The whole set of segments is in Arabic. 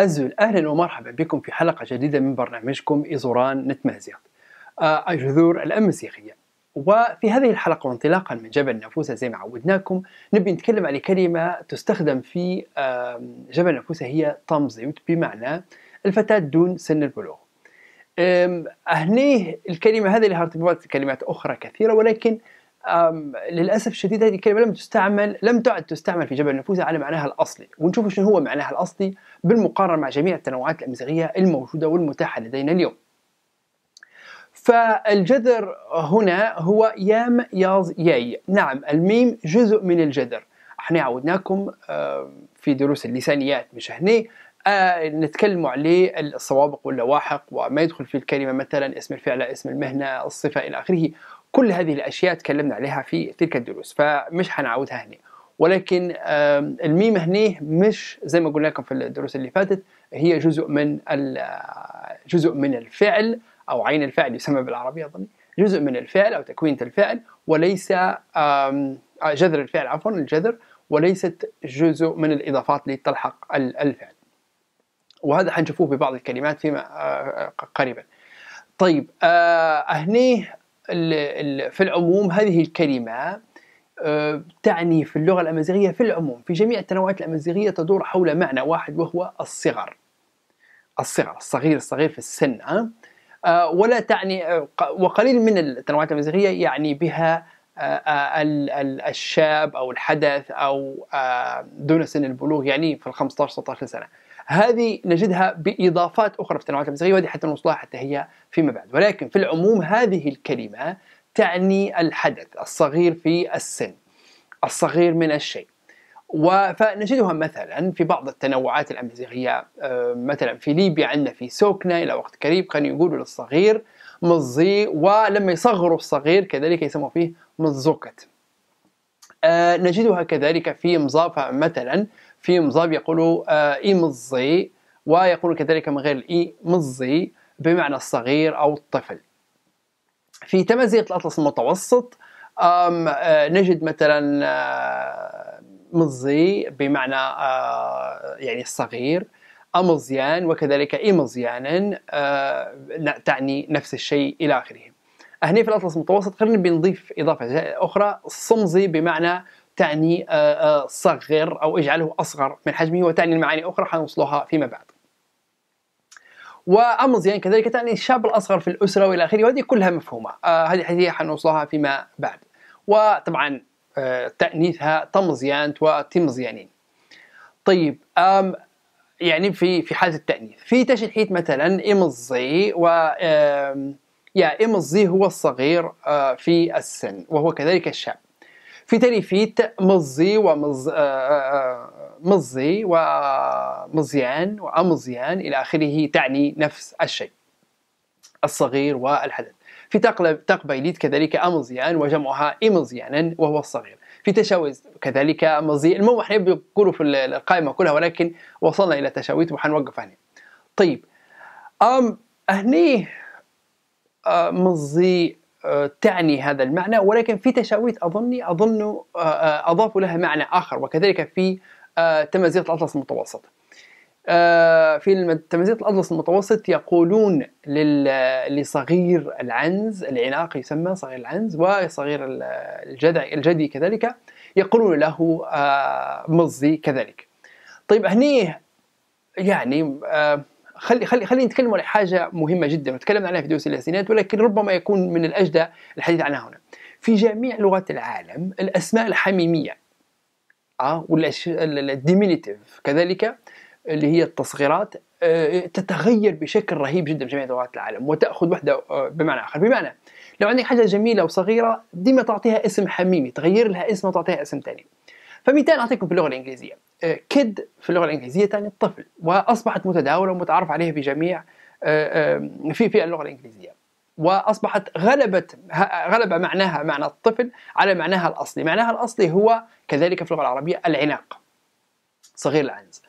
الزول اهلا ومرحبا بكم في حلقه جديده من برنامجكم ايزوران نتمازيغ الجذور آه، الأمسيخية وفي هذه الحلقه وانطلاقا من جبل نافوسه زي ما عودناكم نبي نتكلم على كلمه تستخدم في جبل نافوسه هي طمزيوت بمعنى الفتاه دون سن البلوغ أهنيه الكلمه هذه لها ارتباطات كلمات اخرى كثيره ولكن للاسف الشديد هذه الكلمه لم تستعمل لم تعد تستعمل في جبل النفوذ على معناها الاصلي ونشوف شنو هو معناها الاصلي بالمقارنه مع جميع التنوعات الامازيغيه الموجوده والمتاحه لدينا اليوم فالجذر هنا هو يام ياز ياي نعم الميم جزء من الجذر احنا عودناكم في دروس اللسانيات مش هنا أه، نتكلم عليه السوابق واللواحق وما يدخل في الكلمة مثلا اسم الفعل اسم المهنة الصفة إلى آخره كل هذه الاشياء تكلمنا عليها في تلك الدروس فمش حنعاودها هنا ولكن الميم هنا مش زي ما قلنا لكم في الدروس اللي فاتت هي جزء من آه، جزء من الفعل او عين الفعل يسمى بالعربيه اظن جزء من الفعل او تكوينه الفعل وليس آه، جذر الفعل عفوا الجذر وليست جزء من الاضافات اللي تلحق الفعل وهذا حنشوفوه في بعض الكلمات فيما آه، قريبا طيب هني في العموم هذه الكلمة آه، تعني في اللغة الأمازيغية في العموم في جميع التنوعات الأمازيغية تدور حول معنى واحد وهو الصغر الصغر الصغير الصغير في السن آه. آه، ولا تعني وقليل من التنوعات الأمازيغية يعني بها الشاب أو الحدث أو دون سن البلوغ يعني في ال 15 16 سنة هذه نجدها باضافات اخرى في التنوعات المسيحيه وهذه حتى نوصلها حتى هي فيما بعد ولكن في العموم هذه الكلمه تعني الحدث الصغير في السن الصغير من الشيء فنجدها مثلا في بعض التنوعات الامازيغيه آه، مثلا في ليبيا عندنا في سوكنا الى وقت قريب كانوا يقولوا للصغير مزي ولما يصغروا الصغير كذلك يسموا فيه مزوكت آه، نجدها كذلك في مضافة مثلا في مضى يقول آه، اي مزي ويقول كذلك من غير الاي مزي بمعنى الصغير او الطفل في تمازية الأطلس المتوسط أم آه، نجد مثلا آه، مزي بمعنى يعني الصغير أمزيان وكذلك إمزيانا تعني نفس الشيء إلى آخره هنا في الأطلس المتوسط خلينا بنضيف إضافة أخرى صمزي بمعنى تعني آه، آه، صغر أو اجعله أصغر من حجمه وتعني المعاني أخرى حنوصلها فيما بعد وأمزيان يعني كذلك تعني الشاب الأصغر في الأسرة وإلى آخره وهذه كلها مفهومة آه، هذه الحديثية حنوصلها فيما بعد وطبعا تأنيثها تمزيانت وتمزيانين طيب أم يعني في في حالة التأنيث في تشريحية مثلا إمزي و يا إمزي هو الصغير في السن وهو كذلك الشاب في تريفيت مزي ومز آه، آه، آه، مزي ومزيان وأمزيان إلى آخره تعني نفس الشيء الصغير والحدث في تقبيليت كذلك أمزيان وجمعها إمزيانا وهو الصغير في تشاويز كذلك مزي المهم احنا بنقولوا في القائمة كلها ولكن وصلنا إلى تشاويت وحنوقف هنا طيب أم هني مزي تعني هذا المعنى ولكن في تشاويت أظني أظن آه، أضافوا لها معنى آخر وكذلك في آه، تمازيغ الأطلس المتوسط آه، في تمازيغ الأطلس المتوسط يقولون لصغير العنز العناق يسمى صغير العنز وصغير الجدي, الجدي كذلك يقولون له مزي كذلك طيب هني يعني آه خلي خلي خلينا نتكلم على حاجه مهمه جدا وتكلمنا عنها في دروس الأسينات ولكن ربما يكون من الاجدى الحديث عنها هنا في جميع لغات العالم الاسماء الحميميه اه والديمينيتيف كذلك اللي هي التصغيرات آه، تتغير بشكل رهيب جدا في جميع لغات العالم وتاخذ وحده آه، بمعنى اخر بمعنى لو عندك حاجه جميله وصغيره ديما تعطيها اسم حميمي تغير لها اسم وتعطيها اسم ثاني فمثال اعطيكم في اللغه الانجليزيه آه، كيد في اللغه الانجليزيه تعني الطفل واصبحت متداوله ومتعارف عليها آه، في جميع في في اللغه الانجليزيه واصبحت غلبت غلب معناها معنى الطفل على معناها الاصلي، معناها الاصلي هو كذلك في اللغه العربيه العناق صغير العنز.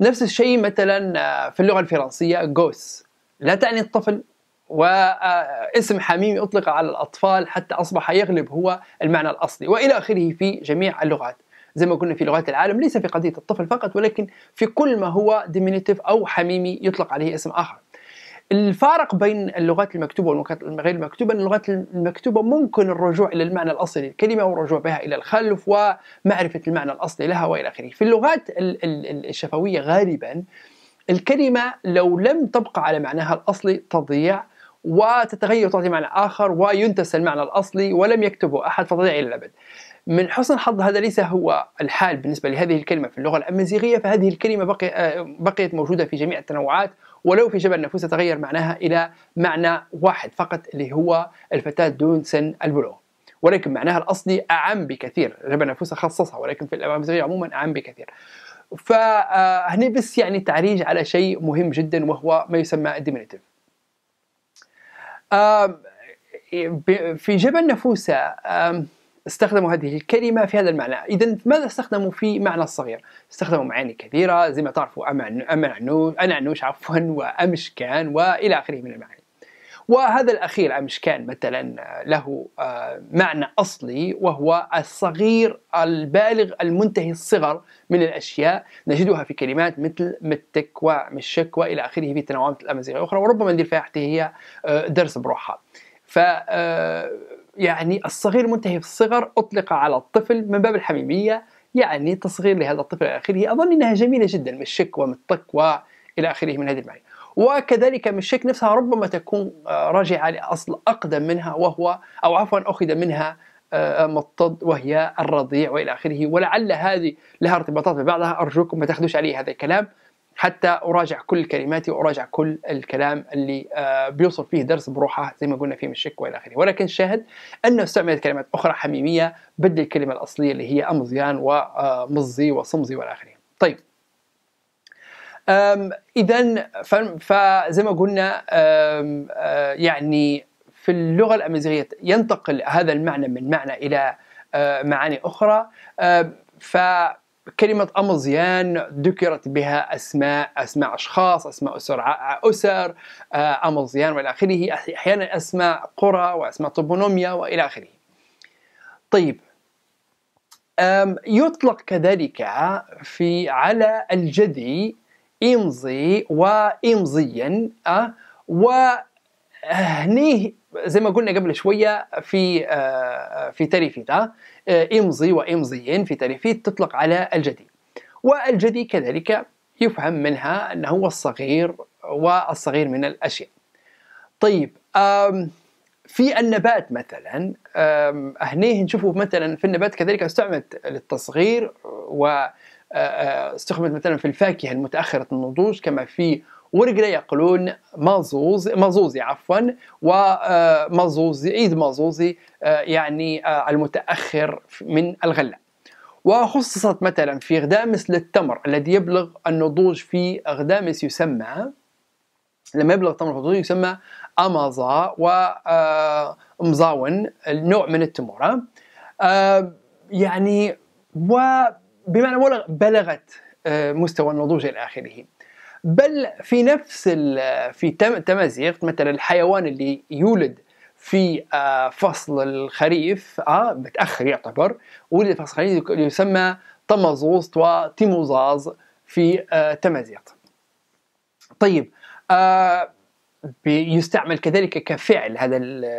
نفس الشيء مثلا آه، في اللغه الفرنسيه جوس لا تعني الطفل واسم حميمي اطلق على الاطفال حتى اصبح يغلب هو المعنى الاصلي والى اخره في جميع اللغات. زي ما قلنا في لغات العالم ليس في قضية الطفل فقط ولكن في كل ما هو ديمينيتيف أو حميمي يطلق عليه اسم آخر الفارق بين اللغات المكتوبة واللغات غير المكتوبة أن اللغات المكتوبة ممكن الرجوع إلى المعنى الأصلي للكلمة والرجوع بها إلى الخلف ومعرفة المعنى الأصلي لها وإلى آخره في اللغات الشفوية غالبا الكلمة لو لم تبقى على معناها الأصلي تضيع وتتغير تعطي معنى آخر وينتسى المعنى الأصلي ولم يكتبه أحد فتضيع إلى الأبد من حسن الحظ هذا ليس هو الحال بالنسبة لهذه الكلمة في اللغة الأمازيغية فهذه الكلمة بقي آه، بقيت موجودة في جميع التنوعات ولو في جبل نفوسه تغير معناها إلى معنى واحد فقط اللي هو الفتاة دون سن البلوغ ولكن معناها الأصلي أعم بكثير جبل نفوسه خصصها ولكن في الأمازيغية عموما أعم بكثير فهني آه، بس يعني تعريج على شيء مهم جدا وهو ما يسمى الديمينيتيف في جبل نفوسه استخدموا هذه الكلمة في هذا المعنى إذا ماذا استخدموا في معنى الصغير استخدموا معاني كثيرة زي ما تعرفوا أمعنوش أنعنوش عفوا وأمشكان وإلى آخره من المعاني وهذا الأخير أمشكان مثلا له آه، معنى أصلي وهو الصغير البالغ المنتهي الصغر من الأشياء نجدها في كلمات مثل متك ومشك وإلى آخره في تنوعات الأمازيغ الأخرى وربما ندير فيها حتى هي آه، درس بروحها ف آه، يعني الصغير منتهي في الصغر أطلق على الطفل من باب الحميمية يعني تصغير لهذا الطفل إلى آخره أظن أنها جميلة جدا من الشك ومن الطك وإلى آخره من هذه المعاني وكذلك من الشك نفسها ربما تكون آه، راجعة لأصل أقدم منها وهو أو عفوا أخذ منها آه، مضطد وهي الرضيع والى اخره ولعل هذه لها ارتباطات ببعضها ارجوكم ما تاخذوش عليه هذا الكلام حتى اراجع كل كلماتي واراجع كل الكلام اللي آه، بيوصل فيه درس بروحه زي ما قلنا فيه من الشك والى اخره ولكن الشاهد انه استعملت كلمات اخرى حميميه بدل الكلمه الاصليه اللي هي امزيان ومزي آه، وصمزي والى اخره طيب اذا فزي ما قلنا آه، يعني في اللغه الامازيغيه ينتقل هذا المعنى من معنى الى معاني اخرى ف كلمة أمزيان ذكرت بها أسماء أسماء أشخاص أسماء أسر أسر آه، أمزيان وإلى آخره أحيانا أسماء قرى وأسماء توبونوميا وإلى آخره طيب يطلق كذلك في على الجدي إمضي وإمضيا آه، وهنيه زي ما قلنا قبل شوية في آه، في تريفيتا آه، إمضي وإمضيين في تلفيت تطلق على الجدي والجدي كذلك يفهم منها أنه هو الصغير والصغير من الأشياء طيب في النبات مثلا هنيه نشوفه مثلا في النبات كذلك استعملت للتصغير و آه، آه، استخدمت مثلا في الفاكهه المتاخره النضوج كما في ورجله يقولون مازوز مازوزي عفوا ومازوزي آه، عيد مازوزي آه، يعني آه، المتأخر من الغلة وخصصت مثلا في غدامس للتمر الذي يبلغ النضوج في غدامس يسمى لما يبلغ التمر النضوج يسمى أمازا ومزاون نوع من التمر يعني وبمعنى بلغت مستوى النضوج الى اخره. بل في نفس في تمازيغ مثلا الحيوان اللي يولد في آه، فصل الخريف اه متاخر يعتبر ولد فصل الخريف يسمى طمازوس وتيموزاز في آه، تمازيغ طيب آه يستعمل كذلك كفعل هذا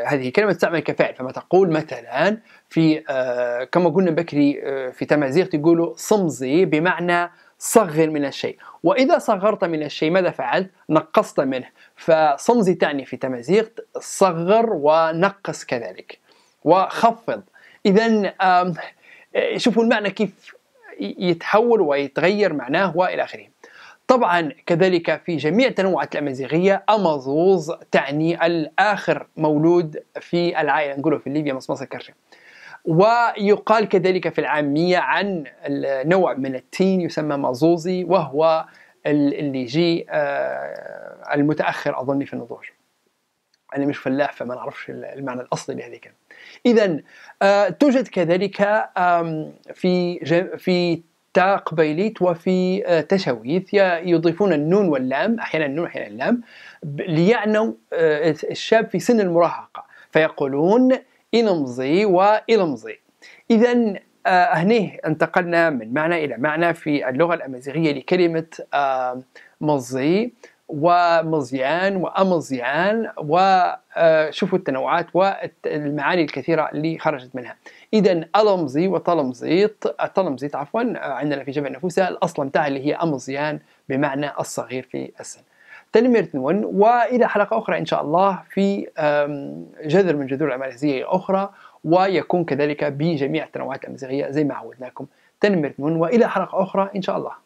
هذه الكلمة تستعمل كفعل فما تقول مثلا في آه كما قلنا بكري آه في تمازيغ تقولوا صمزي بمعنى صغر من الشيء وإذا صغرت من الشيء ماذا فعلت؟ نقصت منه فصمزي تعني في تمازيغ صغر ونقص كذلك وخفض إذا شوفوا المعنى كيف يتحول ويتغير معناه والى اخره. طبعا كذلك في جميع تنوعات الامازيغيه امازوز تعني الاخر مولود في العائله نقولوا في ليبيا مصمصه كرشه. ويقال كذلك في العامية عن نوع من التين يسمى مازوزي وهو اللي يجي آه، المتأخر أظن في النضوج أنا مش فلاح فما نعرفش المعنى الأصلي لهذه الكلمة إذا آه، توجد كذلك في في تا قبيليت وفي آه، تشويث يضيفون النون واللام أحيانا النون أحيانا اللام ليعنوا الشاب في سن المراهقة فيقولون إلمزي وإلمزي إذا آه، هنا انتقلنا من معنى إلى معنى في اللغة الأمازيغية لكلمة آه، مزي ومزيان وأمزيان وشوفوا آه، التنوعات والمعاني الكثيرة اللي خرجت منها إذا ألمزي وطلمزيط الطلمزيط عفوا عندنا في جمع نفوسها الأصل متاعها اللي هي أمزيان بمعنى الصغير في السن تلمير تنون وإلى حلقة أخرى إن شاء الله في جذر من جذور الأمازيغية الأخرى ويكون كذلك بجميع التنوعات الأمازيغية زي ما عودناكم تنمر تنون وإلى حلقة أخرى إن شاء الله